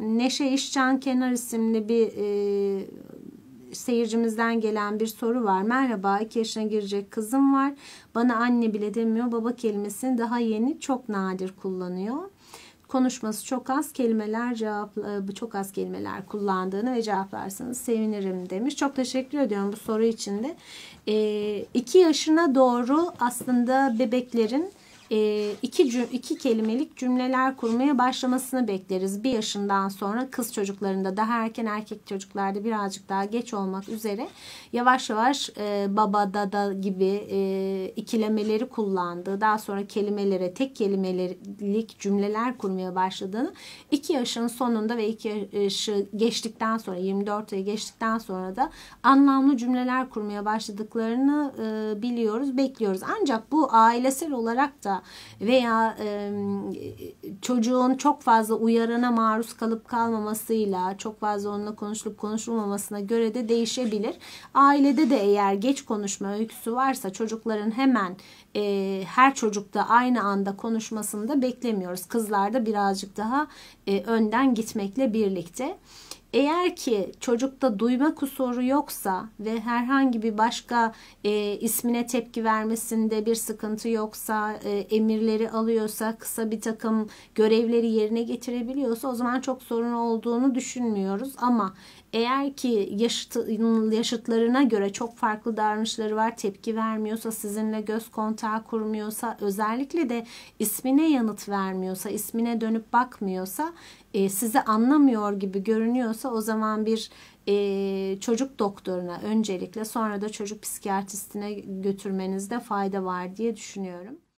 Neşe İşcan Kenar isimli bir e, seyircimizden gelen bir soru var. Merhaba 2 yaşına girecek kızım var. Bana anne bile demiyor. Baba kelimesini daha yeni çok nadir kullanıyor. Konuşması çok az kelimeler cevap e, çok az kelimeler kullandığını ve cevaplarsanız sevinirim demiş. Çok teşekkür ediyorum bu soru için de. 2 e, yaşına doğru aslında bebeklerin e, iki, cüm, iki kelimelik cümleler kurmaya başlamasını bekleriz. Bir yaşından sonra kız çocuklarında daha erken erkek çocuklarda birazcık daha geç olmak üzere yavaş yavaş e, baba dada gibi e, ikilemeleri kullandığı daha sonra kelimelere tek kelimelik cümleler kurmaya başladığını iki yaşın sonunda ve iki yaşı geçtikten sonra 24 ve geçtikten sonra da anlamlı cümleler kurmaya başladıklarını e, biliyoruz bekliyoruz. Ancak bu ailesel olarak da veya e, çocuğun çok fazla uyarana maruz kalıp kalmamasıyla çok fazla onunla konuşulup konuşulmamasına göre de değişebilir. Ailede de eğer geç konuşma öyküsü varsa çocukların hemen e, her çocukta aynı anda konuşmasını da beklemiyoruz. Kızlarda birazcık daha e, önden gitmekle birlikte. Eğer ki çocukta duyma kusuru yoksa ve herhangi bir başka e, ismine tepki vermesinde bir sıkıntı yoksa, e, emirleri alıyorsa, kısa bir takım görevleri yerine getirebiliyorsa o zaman çok sorun olduğunu düşünmüyoruz. Ama eğer ki yaşıt, yaşıtlarına göre çok farklı davranışları var, tepki vermiyorsa, sizinle göz kontağı kurmuyorsa, özellikle de ismine yanıt vermiyorsa, ismine dönüp bakmıyorsa, e, sizi anlamıyor gibi görünüyorsa o zaman bir e, çocuk doktoruna öncelikle sonra da çocuk psikiyatristine götürmenizde fayda var diye düşünüyorum.